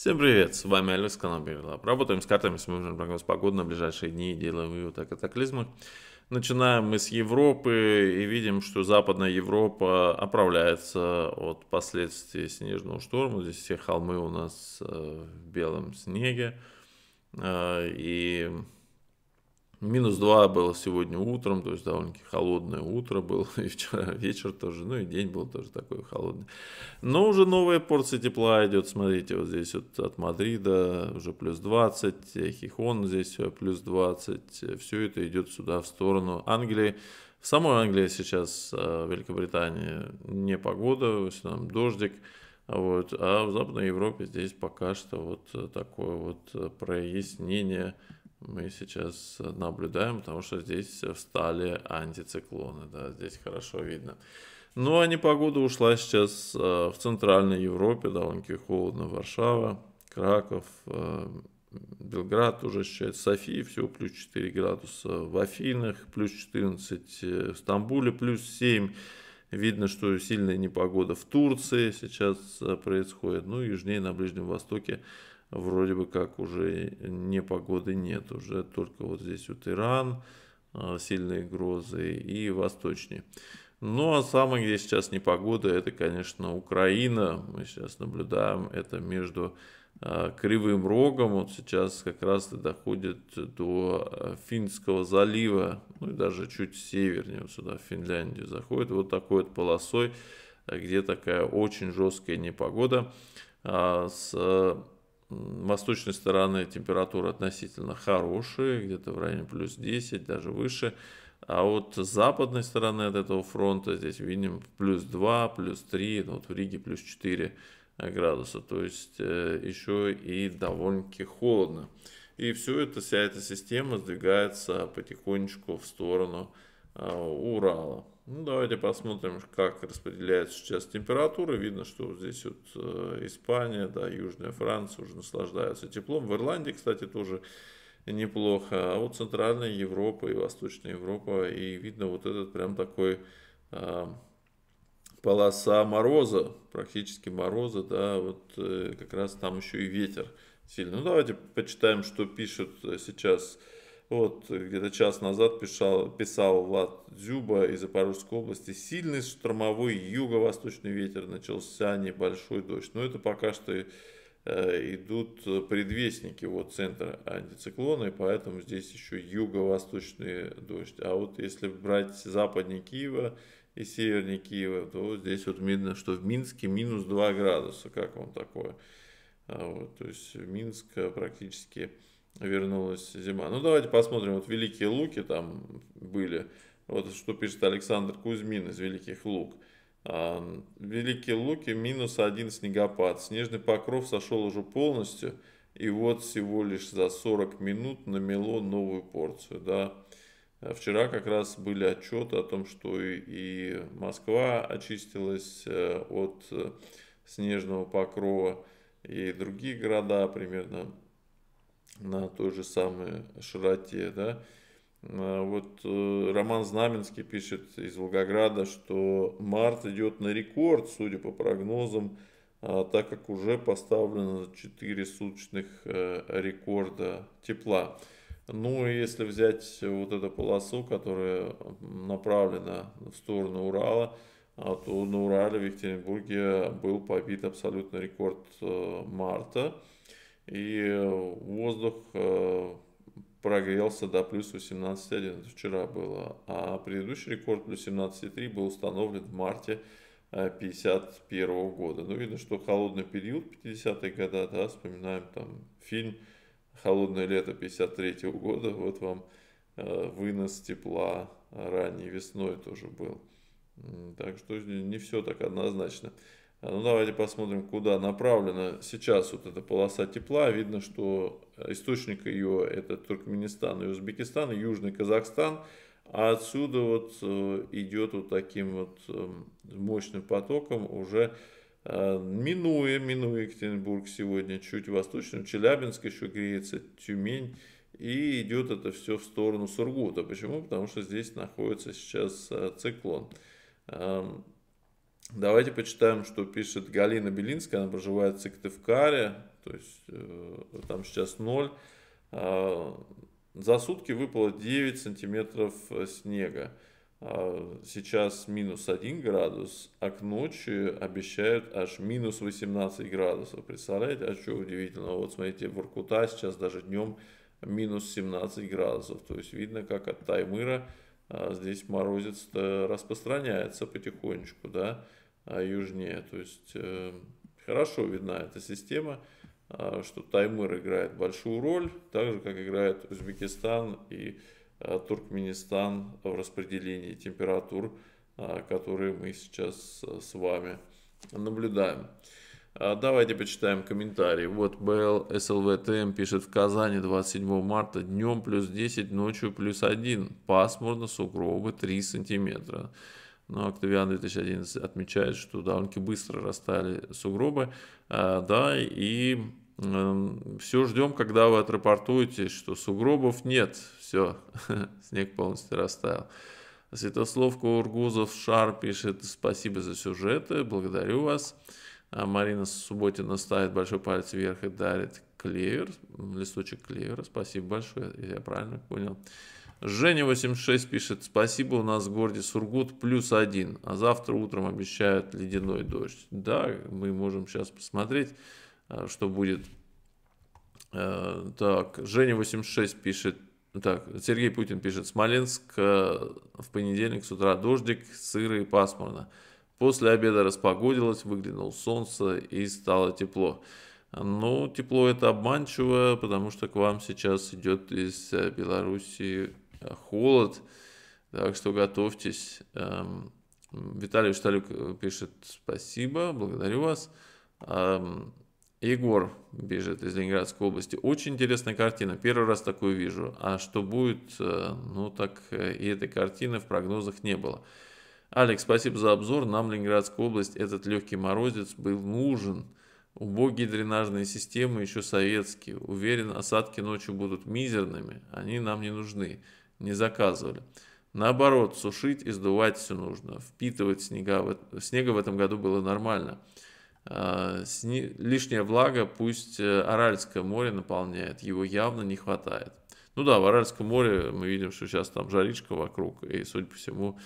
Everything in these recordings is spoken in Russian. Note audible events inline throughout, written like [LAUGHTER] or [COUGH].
Всем привет, с вами Алекс, канал Берлаб. Работаем с картами, смотрим прогноз погоды на ближайшие дни, делаем вывод о катаклизмах. Начинаем мы с Европы и видим, что Западная Европа оправляется от последствий снежного шторма. Здесь все холмы у нас э, в белом снеге. Э, и Минус 2 было сегодня утром, то есть довольно-таки холодное утро было, [LAUGHS] и вчера вечер тоже, ну и день был тоже такой холодный. Но уже новая порция тепла идет, смотрите, вот здесь вот от Мадрида уже плюс 20, Хихон здесь плюс 20, все это идет сюда в сторону Англии. В самой Англии сейчас, э, в Великобритании, не погода, там дождик, вот, а в Западной Европе здесь пока что вот такое вот э, прояснение мы сейчас наблюдаем, потому что здесь встали антициклоны, да, здесь хорошо видно. Ну, а непогода ушла сейчас э, в Центральной Европе, довольно-таки холодно, Варшава, Краков, э, Белград уже сейчас. София всего плюс 4 градуса, в Афинах плюс 14, э, в Стамбуле плюс 7, Видно, что сильная непогода в Турции сейчас происходит, ну и южнее на Ближнем Востоке вроде бы как уже не погоды нет, уже только вот здесь вот Иран, а, сильные грозы и восточнее. Ну а самое, где сейчас непогода, это, конечно, Украина. Мы сейчас наблюдаем это между а, Кривым Рогом. Вот сейчас как раз и доходит до а, Финского залива, ну и даже чуть севернее, вот сюда, в Финляндию заходит. Вот такой вот полосой, где такая очень жесткая непогода с восточной стороны температура относительно хорошая, где-то в районе плюс 10, даже выше. А вот с западной стороны от этого фронта здесь видим плюс 2, плюс 3, ну вот в Риге плюс 4 градуса. То есть э, еще и довольно-таки холодно. И все это, вся эта система сдвигается потихонечку в сторону а, Урала. Ну, давайте посмотрим, как распределяется сейчас температура. Видно, что здесь вот э, Испания, да, Южная Франция уже наслаждаются теплом. В Ирландии, кстати, тоже неплохо. А вот Центральная Европа и Восточная Европа, и видно вот этот прям такой а, полоса мороза, практически мороза, да, вот э, как раз там еще и ветер сильный. Ну, давайте почитаем, что пишут э, сейчас вот э, где-то час назад писал, писал Влад Зюба из Запорожской области. Сильный штормовой юго-восточный ветер, начался небольшой дождь. Но ну, это пока что э, идут предвестники вот центра антициклона, и поэтому здесь еще юго-восточный дождь. А вот если брать западнее Киева и севернее Киева, то здесь вот видно, что в Минске минус 2 градуса. Как вам такое? А вот, то есть Минск э, практически вернулась зима. Ну, давайте посмотрим. Вот Великие Луки там были. Вот что пишет Александр Кузьмин из Великих Лук. А, Великие Луки минус один снегопад. Снежный покров сошел уже полностью. И вот всего лишь за 40 минут намело новую порцию. Да. Вчера как раз были отчеты о том, что и, и Москва очистилась э, от э, снежного покрова, и другие города примерно на той же самой широте, да. А вот э, Роман Знаменский пишет из Волгограда, что март идет на рекорд, судя по прогнозам, а так как уже поставлено 4 суточных э, рекорда тепла. Ну и если взять вот эту полосу, которая направлена в сторону Урала, а то на Урале в Екатеринбурге был побит абсолютный рекорд э, марта – и э, воздух э, прогрелся до плюс 18,1, вчера было, а предыдущий рекорд плюс 17,3 был установлен в марте 1951 э, года. Ну, видно, что холодный период 50-е года, да, вспоминаем там фильм «Холодное лето 53 года», вот вам вынос тепла ранней весной тоже был. Так что не все так однозначно. А, ну, давайте посмотрим, куда направлена сейчас вот эта полоса тепла. Видно, что э, источник ее это Туркменистан и Узбекистан, и Южный Казахстан. А отсюда вот э, идет вот таким вот эм, мощным потоком уже э, минуя, минуя Екатеринбург сегодня, чуть восточнее, Челябинск еще греется, Тюмень. И идет это все в сторону Сургута. Почему? Потому что здесь находится сейчас циклон. Эм, Давайте почитаем, что пишет Галина Белинская, она проживает в Сыктывкаре, то есть э, там сейчас 0. А, за сутки выпало 9 сантиметров э, снега. А, сейчас минус 1 градус, а к ночи обещают аж минус 18 градусов. Представляете, а что удивительно? Вот смотрите, в Иркута сейчас даже днем минус 17 градусов. То есть видно, как от Таймыра а, здесь морозец распространяется потихонечку, да. А, южнее. То есть э, хорошо видна эта система, а, что Таймыр играет большую роль, так же как играет Узбекистан и а, Туркменистан в распределении температур, которые мы сейчас с вами наблюдаем. Давайте почитаем комментарии. Вот БЛ СЛВТМ пишет, в Казани 27 марта днем плюс 10, ночью плюс 1, пасмурно, сугробы 3 сантиметра но Octavian 2011 отмечает, что довольно-таки быстро растали сугробы, а, да, и эм, все ждем, когда вы отрапортуете, что сугробов нет, все, [LAUGHS] снег полностью растаял. Святослав Кургузов Шар пишет «Спасибо за сюжеты, благодарю вас». А Марина Субботина ставит большой палец вверх и дарит клевер, листочек клевера. Спасибо большое, я правильно понял. Женя86 пишет, спасибо, у нас в городе Сургут плюс один, а завтра утром обещают ледяной дождь. Да, мы можем сейчас посмотреть, э, что будет. Э, так, Женя86 пишет, так, Сергей Путин пишет, Смоленск э, в понедельник с утра дождик, сыро и пасмурно. После обеда распогодилось, выглянуло солнце и стало тепло. Ну, тепло это обманчиво, потому что к вам сейчас идет из Беларуси. Э, холод, так что готовьтесь. Эм, Виталий Шталюк э, пишет спасибо, благодарю вас. Эм, Егор бежит из Ленинградской области. Очень интересная картина. Первый раз такую вижу. А что будет, э, ну так и этой картины в прогнозах не было. Алекс, спасибо за обзор. Нам, Ленинградская область, этот легкий морозец был нужен. Убогие дренажные системы еще советские. Уверен, осадки ночью будут мизерными. Они нам не нужны не заказывали. Наоборот, сушить и сдувать все нужно. Впитывать снега. Снега в этом году было нормально. А, лишняя влага пусть э, Аральское море наполняет. Его явно не хватает. Ну да, в Аральском море мы видим, что сейчас там жаричка вокруг. И, судя по всему,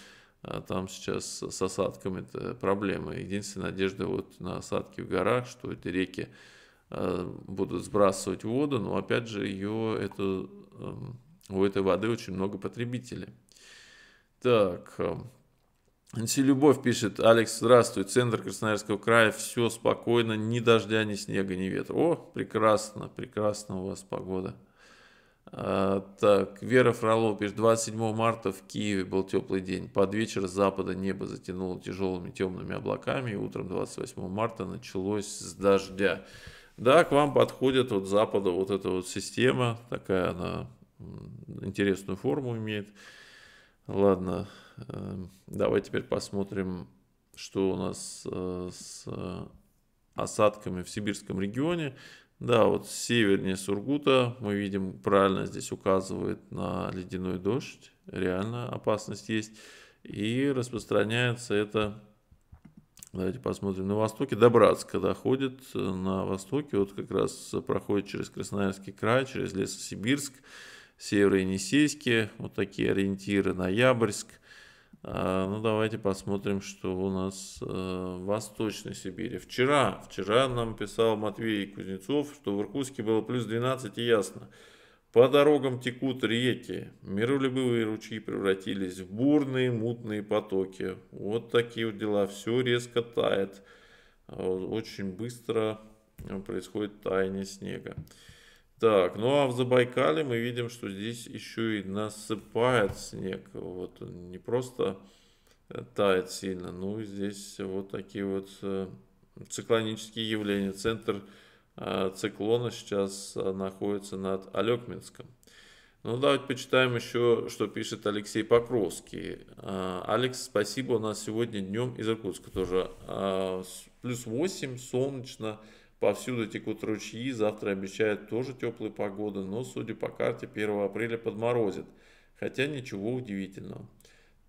а, там сейчас с осадками это проблема. Единственная надежда вот на осадки в горах, что эти реки а, будут сбрасывать воду, но опять же ее эту эм, у этой воды очень много потребителей. Так, эм, Любовь пишет, Алекс, здравствуй, центр Красноярского края, все спокойно, ни дождя, ни снега, ни ветра. О, прекрасно, прекрасно у вас погода. А, так, Вера Фролова пишет, 27 марта в Киеве был теплый день, под вечер с запада небо затянуло тяжелыми темными облаками, и утром 28 марта началось с дождя. Да, к вам подходит вот запада вот эта вот система, такая она интересную форму имеет. Ладно, э, давай теперь посмотрим, что у нас э, с э, осадками в сибирском регионе. Да, вот севернее Сургута мы видим, правильно здесь указывает на ледяной дождь. Реально опасность есть. И распространяется это, давайте посмотрим, на востоке. До Братска доходит на востоке, вот как раз проходит через Красноярский край, через Лесосибирск. Северо-Енисейске, вот такие ориентиры, Ноябрьск. А, ну, давайте посмотрим, что у нас э, в Восточной Сибири. Вчера, вчера нам писал Матвей Кузнецов, что в Иркутске было плюс 12 и ясно. По дорогам текут реки, миролюбивые ручьи превратились в бурные мутные потоки. Вот такие вот дела, все резко тает. А очень быстро э, происходит таяние снега. Так, ну а в Забайкале мы видим, что здесь еще и насыпает снег. Вот он не просто э, тает сильно, но ну, здесь вот такие вот э, циклонические явления. Центр э, циклона сейчас находится над Алекминском. Ну, давайте почитаем еще, что пишет Алексей Покровский. Алекс, спасибо, у нас сегодня днем из Иркутска тоже плюс 8, солнечно, Повсюду текут ручьи, завтра обещают тоже теплую погоду, но, судя по карте, 1 апреля подморозит, хотя ничего удивительного.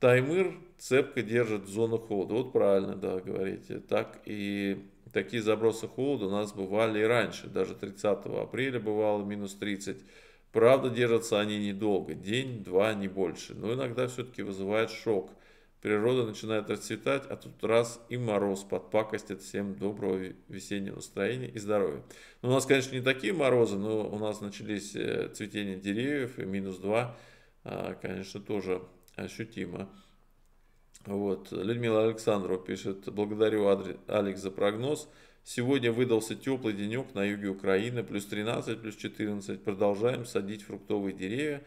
Таймыр цепко держит зону холода. Вот правильно, да, говорите. Так и такие забросы холода у нас бывали и раньше. Даже 30 апреля бывало минус 30. Правда, держатся они недолго. День-два, не больше. Но иногда все-таки вызывает шок – Природа начинает расцветать, а тут раз и мороз подпакостит всем доброго весеннего настроения и здоровья. Но ну, у нас, конечно, не такие морозы, но у нас начались э, цветение деревьев, и минус 2, а, конечно, тоже ощутимо. Вот. Людмила Александрова пишет, благодарю Алекс за прогноз. Сегодня выдался теплый денек на юге Украины, плюс 13, плюс 14. Продолжаем садить фруктовые деревья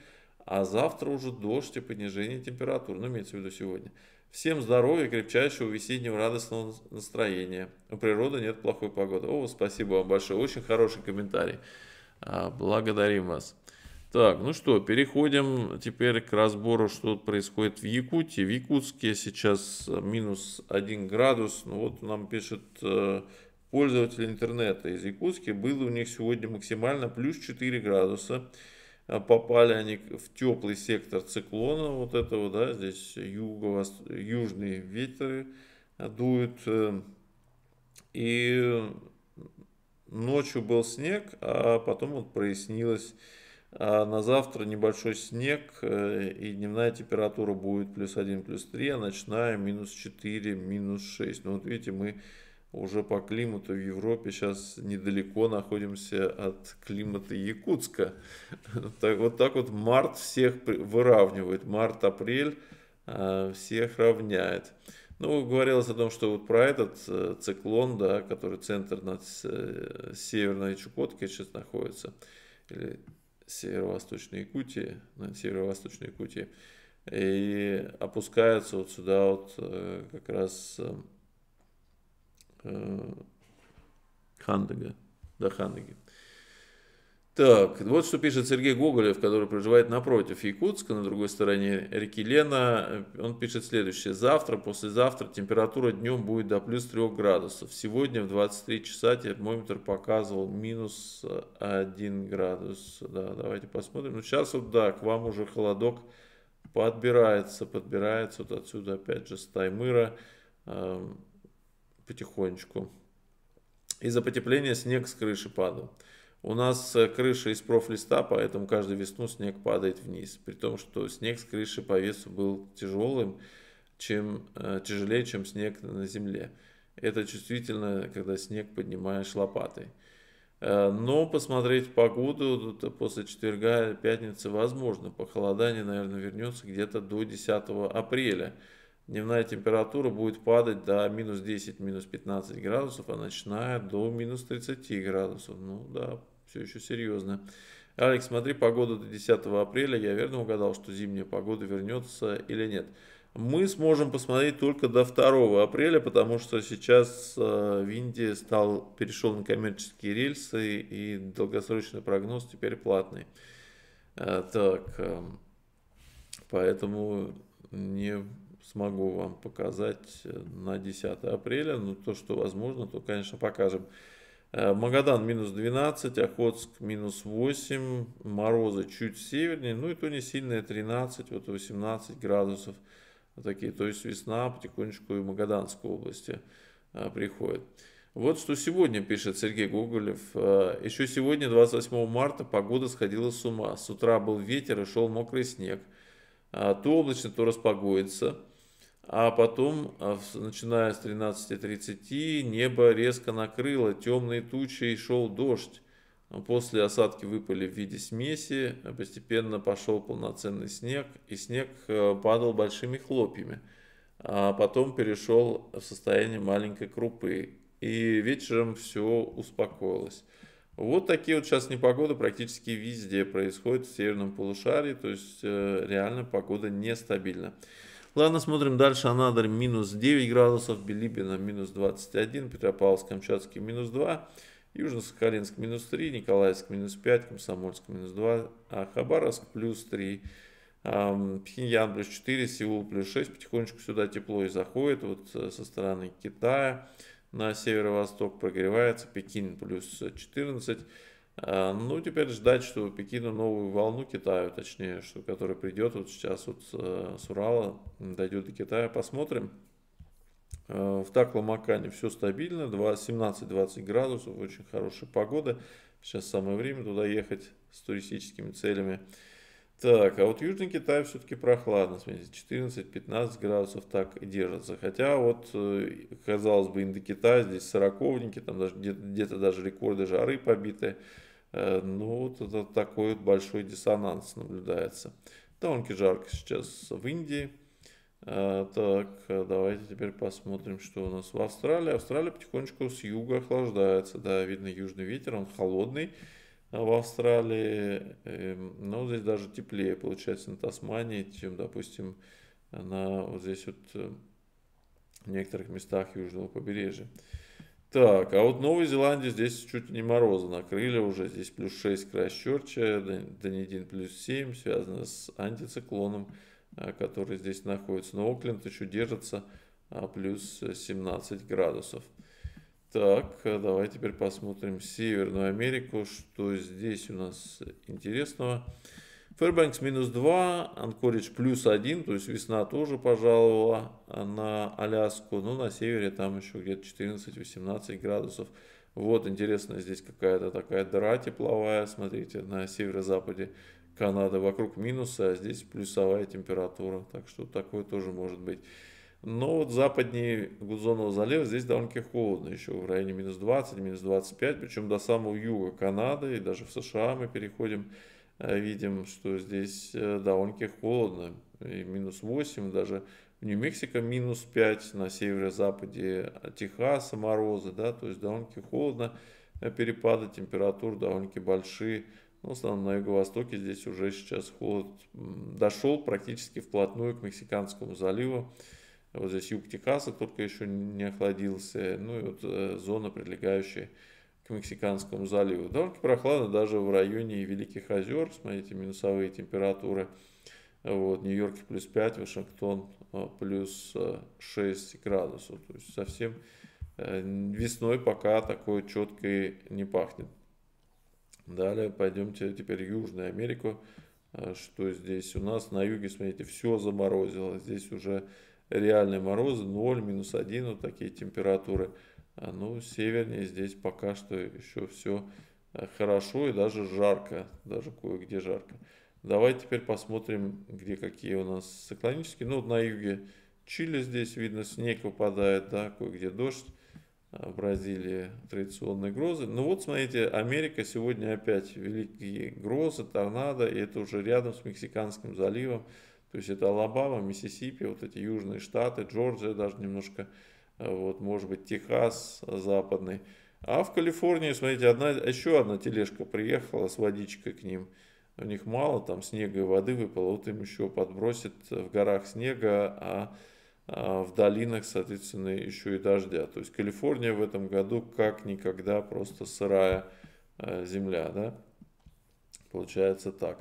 а завтра уже дождь и понижение температуры, ну имеется в виду сегодня. Всем здоровья, крепчайшего весеннего радостного настроения. У природы нет плохой погоды. О, спасибо вам большое, очень хороший комментарий. А, благодарим вас. Так, ну что, переходим теперь к разбору, что происходит в Якутии. В Якутске сейчас минус 1 градус. Ну вот нам пишет э, пользователь интернета из Якутски. Было у них сегодня максимально плюс 4 градуса. А попали они в теплый сектор циклона вот этого, да, здесь юго южные ветры дуют, э, и ночью был снег, а потом вот прояснилось, а на завтра небольшой снег, э, и дневная температура будет плюс 1, плюс 3, а ночная минус 4, минус 6. Ну вот видите, мы уже по климату в Европе сейчас недалеко находимся от климата Якутска. [LAUGHS] Так, вот так вот март всех выравнивает, март-апрель э, всех равняет. Ну, говорилось о том, что вот про этот э, циклон, да, который центр над э, северной Чукоткой сейчас находится, или северо-восточной Якутии, на ну, северо-восточной Якутии, и опускается вот сюда вот э, как раз... Э, Хандага, до Хандаги. Так, вот что пишет Сергей Гоголев, который проживает напротив Якутска, на другой стороне реки Лена. Он пишет следующее. Завтра, послезавтра температура днем будет до плюс 3 градусов. Сегодня в 23 часа термометр показывал минус 1 градус. Да, давайте посмотрим. Ну, сейчас вот, да, к вам уже холодок подбирается, подбирается. Вот отсюда опять же с Таймыра. Эм, потихонечку. Из-за потепления снег с крыши падал. У нас э, крыша из профлиста, поэтому каждую весну снег падает вниз. При том, что снег с крыши по весу был тяжелым, чем, э, тяжелее, чем снег на земле. Это чувствительно, когда снег поднимаешь лопатой. Э, но посмотреть погоду после четверга, пятницы возможно. Похолодание, наверное, вернется где-то до 10 апреля. Дневная температура будет падать до минус 10, минус 15 градусов, а ночная до минус 30 градусов. Ну да, все еще серьезно. Алекс, смотри погода до 10 апреля. Я верно угадал, что зимняя погода вернется или нет? Мы сможем посмотреть только до 2 апреля, потому что сейчас э, Винди стал, перешел на коммерческие рельсы, и долгосрочный прогноз теперь платный. Э, так, эм, поэтому не смогу вам показать э, на 10 апреля. Но ну, то, что возможно, то, конечно, покажем. Э, Магадан минус 12, Охотск минус 8, морозы чуть севернее, ну и то не сильные 13, вот 18 градусов вот такие. То есть весна потихонечку и в Магаданской области э, приходит. Вот что сегодня пишет Сергей Гоголев. Еще сегодня, 28 марта, погода сходила с ума. С утра был ветер и шел мокрый снег. То облачно, то распогодится. А потом, а, начиная с 13.30, небо резко накрыло, темные тучи и шел дождь. После осадки выпали в виде смеси, а постепенно пошел полноценный снег, и снег э, падал большими хлопьями. А потом перешел в состояние маленькой крупы, и вечером все успокоилось. Вот такие вот сейчас непогоды практически везде происходят в северном полушарии, то есть э, реально погода нестабильна. Ладно, смотрим дальше. Анадырь минус 9 градусов, Билибино минус 21, Петропавловск-Камчатский минус 2, Южно-Сахалинск минус 3, Николаевск минус 5, Комсомольск минус 2, а Хабаровск плюс 3. Пхеньян плюс 4, Сеул плюс 6, потихонечку сюда тепло и заходит, вот э, со стороны Китая на северо-восток прогревается, Пекин плюс 14, Э, ну, теперь ждать, что у Пекина новую волну Китаю, точнее, что, которая придет вот сейчас вот с э, Урала, дойдет до Китая, посмотрим. Э, в Такломакане все стабильно, 17-20 градусов, очень хорошая погода. Сейчас самое время туда ехать с туристическими целями. Так, а вот Южный Китай все-таки прохладно, смотрите, 14-15 градусов так и держится. Хотя вот, казалось бы, Индокитай, здесь сороковники, там даже где-то даже рекорды жары побитые. Э, ну, вот это такой вот большой диссонанс наблюдается. довольно жарко сейчас в Индии. Э, так, э, давайте теперь посмотрим, что у нас в Австралии. Австралия потихонечку с юга охлаждается. Да, видно южный ветер, он холодный в Австралии. Эм, но здесь даже теплее получается на Тасмании, чем, допустим, на вот здесь вот в некоторых местах южного побережья. Так, а вот Новая Зеландия здесь чуть не мороза накрыли уже. Здесь плюс 6 Крайщерча, Данидин плюс 7, связано с антициклоном, э, который здесь находится. Но Окленд еще держится а, плюс 17 градусов. Так, э, давай теперь посмотрим Северную Америку, что здесь у нас интересного. Fairbanks минус 2, Anchorage плюс 1, то есть весна тоже пожаловала на Аляску, но на севере там еще где-то 14-18 градусов. Вот интересно, здесь какая-то такая дыра тепловая, смотрите, на северо-западе Канады вокруг минуса, а здесь плюсовая температура, так что такое тоже может быть. Но вот западнее Гудзонного залива здесь довольно-таки холодно, еще в районе минус 20, минус 25, причем до самого юга Канады и даже в США мы переходим Э, видим, что здесь э, довольно-таки холодно. И минус 8, даже в Нью-Мексико минус 5, на северо-западе э, Техаса морозы, да, то есть довольно-таки холодно, перепады температур довольно-таки большие. Ну, в основном на юго-востоке здесь уже сейчас холод дошел практически вплотную к Мексиканскому заливу. Вот здесь юг Техаса только еще не охладился, ну и вот зона, прилегающая к Мексиканскому заливу. Довольно прохладно даже в районе Великих озер, смотрите, минусовые температуры. Вот, нью йорк плюс 5, Вашингтон э, плюс 6 э, градусов. То есть совсем э, весной пока такой четкой не пахнет. Далее пойдемте теперь в Южную Америку. Что здесь у нас? На юге, смотрите, все заморозило. Здесь уже реальные морозы, 0, минус 1, вот такие температуры. А, ну, севернее здесь пока что еще все э, хорошо и даже жарко, даже кое-где жарко. Давай теперь посмотрим, где какие у нас циклонические. Ну, на юге Чили здесь видно снег выпадает, да, кое-где дождь. А, в Бразилии традиционные грозы. Ну вот, смотрите, Америка сегодня опять великие грозы, торнадо, и это уже рядом с Мексиканским заливом. То есть это Алабама, Миссисипи, вот эти южные штаты, Джорджия даже немножко вот, может быть, Техас западный. А в Калифорнии, смотрите, одна, еще одна тележка приехала с водичкой к ним. У них мало там снега и воды выпало, вот им еще подбросит в горах снега, а, а в долинах, соответственно, еще и дождя. То есть Калифорния в этом году как никогда просто сырая э, земля, да? Получается так.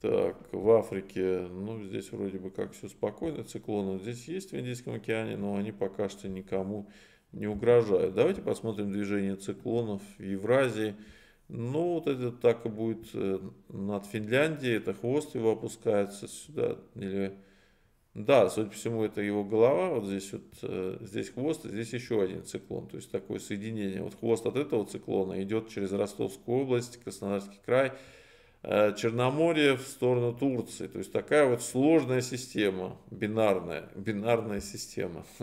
Так, в Африке, ну, здесь вроде бы как все спокойно, циклоны здесь есть в Индийском океане, но они пока что никому не угрожают. Давайте посмотрим движение циклонов в Евразии. Ну, вот это так и будет э, над Финляндией, это хвост его опускается сюда, или... Да, судя по всему, это его голова, вот здесь вот, э, здесь хвост, и здесь еще один циклон, то есть такое соединение. Вот хвост от этого циклона идет через Ростовскую область, Краснодарский край, Э, Черноморье в сторону Турции. То есть такая вот сложная система, бинарная, бинарная система. [LAUGHS]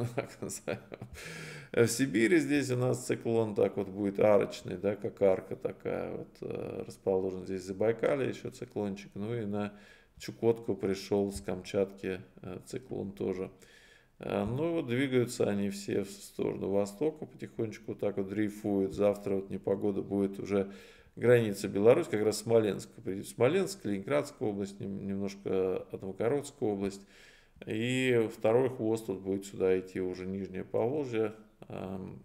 В Сибири здесь у нас циклон так вот будет арочный, да, как арка такая вот э, расположен. Здесь за Забайкалье еще циклончик, ну и на Чукотку пришел с Камчатки э, циклон тоже. Ну и вот двигаются они все в сторону востока, потихонечку так вот дрейфуют. Завтра вот непогода будет уже граница Беларусь, как раз Смоленск. Смоленск, Ленинградская область, немножко Новгородская область. И второй хвост вот будет сюда идти уже Нижнее Поволжье, э,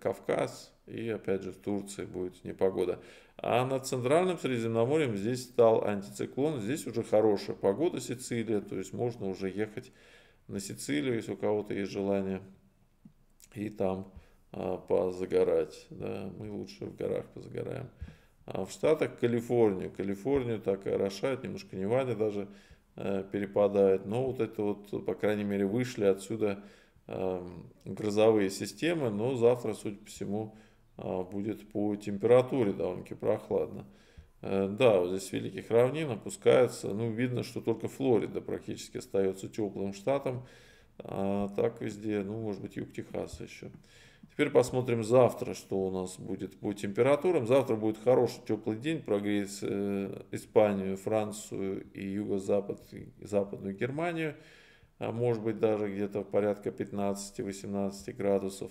Кавказ и опять же в Турции будет непогода. А над Центральным Средиземноморьем здесь стал антициклон, здесь уже хорошая погода Сицилия, то есть можно уже ехать на Сицилию, если у кого-то есть желание, и там а, позагорать. Да, мы лучше в горах позагораем. А в Штатах Калифорнию. Калифорнию так и орошает, немножко Невада даже э, перепадает. Но вот это вот, по крайней мере, вышли отсюда э, грозовые системы. Но завтра, судя по всему, э, будет по температуре довольно-таки прохладно. Э, да, вот здесь Великих Равнин опускается. Ну, видно, что только Флорида практически остается теплым штатом. А так везде, ну, может быть, юг Техаса еще. Теперь посмотрим завтра, что у нас будет по температурам. Завтра будет хороший теплый день, прогреет э, Испанию, Францию и юго-запад, и западную Германию. А может быть даже где-то порядка 15-18 градусов.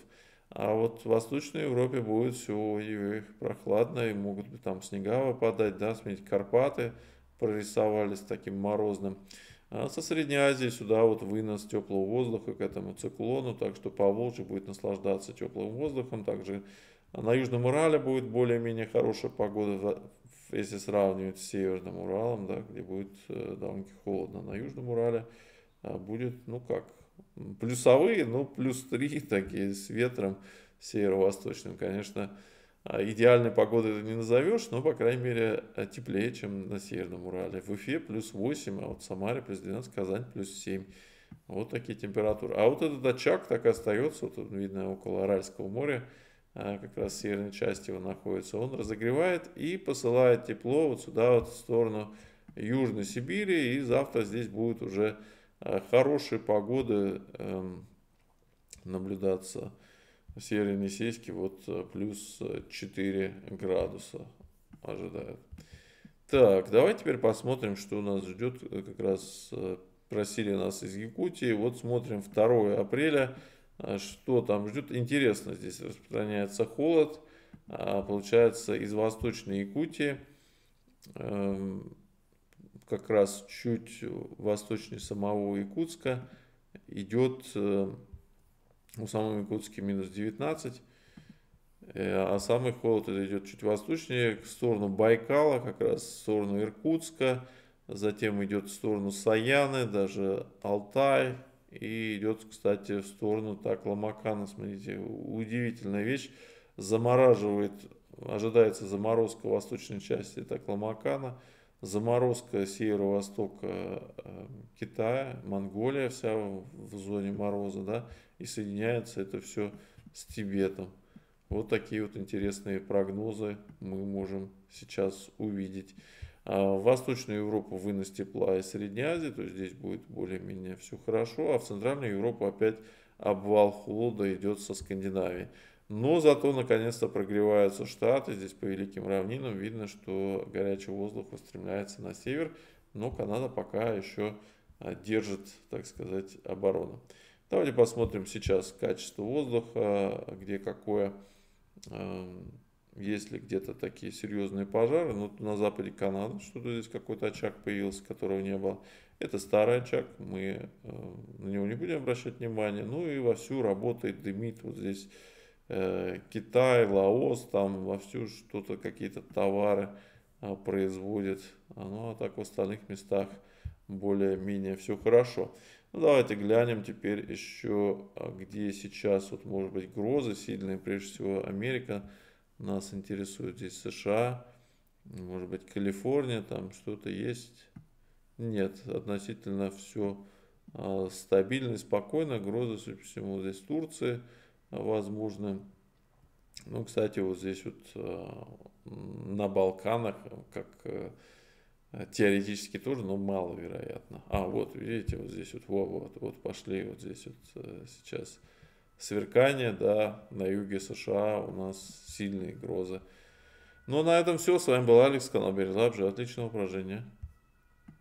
А вот в Восточной Европе будет все прохладно, и могут там снега выпадать, да, смотрите, Карпаты прорисовались таким морозным. А со Средней Азии сюда вот вынос теплого воздуха к этому циклону, так что по Волжье будет наслаждаться теплым воздухом. Также на Южном Урале будет более-менее хорошая погода, если сравнивать с Северным Уралом, да, где будет э, довольно холодно. На Южном Урале а будет, ну как, плюсовые, ну плюс 3 [LAUGHS] такие с ветром северо-восточным, конечно, а идеальной погоды это не назовешь, но, по крайней мере, э, теплее, чем на Северном Урале. В Уфе плюс 8, а вот в Самаре плюс 12, Казань плюс 7. Вот такие температуры. А вот этот очаг так и остается, вот видно, около Аральского моря, а, как раз в северной части его находится. Он разогревает и посылает тепло вот сюда, вот в сторону Южной Сибири. И завтра здесь будет уже э, хорошие погоды эм, наблюдаться. Северо-Енисейске вот э, плюс 4 э, градуса ожидают. Так, давай теперь посмотрим, что у нас ждет. Э, как раз просили нас из Якутии. Вот смотрим 2 апреля, а что там ждет. Интересно, здесь распространяется холод. А, получается, из восточной Якутии, эм, как раз чуть восточнее самого Якутска, идет у ну, самом Якутске минус 19, э, а самый холод идет чуть восточнее, в сторону Байкала, как раз в сторону Иркутска, затем идет в сторону Саяны, даже Алтай, и идет, кстати, в сторону так Ламакана, смотрите, удивительная вещь, замораживает, ожидается заморозка в восточной части так Ламакана, заморозка северо-востока э, Китая, Монголия вся в зоне мороза, да, и соединяется это все с Тибетом. Вот такие вот интересные прогнозы мы можем сейчас увидеть. А Восточную Европу вынос тепла из Средней Азии, то есть здесь будет более-менее все хорошо, а в Центральную Европу опять обвал холода идет со Скандинавией. Но зато наконец-то прогреваются штаты. Здесь по Великим равнинам видно, что горячий воздух устремляется на север. Но Канада пока еще а, держит, так сказать, оборону. Давайте посмотрим сейчас качество воздуха, где какое. Эм, есть ли где-то такие серьезные пожары? Ну, на западе Канады что-то здесь какой-то очаг появился, которого не было. Это старый очаг, мы эм, на него не будем обращать внимания. Ну и вовсю работает, дымит вот здесь Э, Китай, Лаос, там вовсю что-то, какие-то товары а, производит. А, ну, а так в остальных местах более-менее все хорошо. Ну, давайте глянем теперь еще, а, где сейчас, вот, может быть, грозы сильные. Прежде всего, Америка нас интересует. Здесь США, может быть, Калифорния, там что-то есть. Нет, относительно все стабильно и спокойно. Грозы, судя по всему, здесь Турция возможны. Ну, кстати, вот здесь вот э, на Балканах, э, как э, теоретически тоже, но маловероятно. А, вот, видите, вот здесь вот, вот, вот, вот пошли вот здесь вот сейчас сверкание, да, на юге США у нас сильные грозы. Ну, а на этом все. С вами был Алекс, канал Березлаб. Отличного упражнения.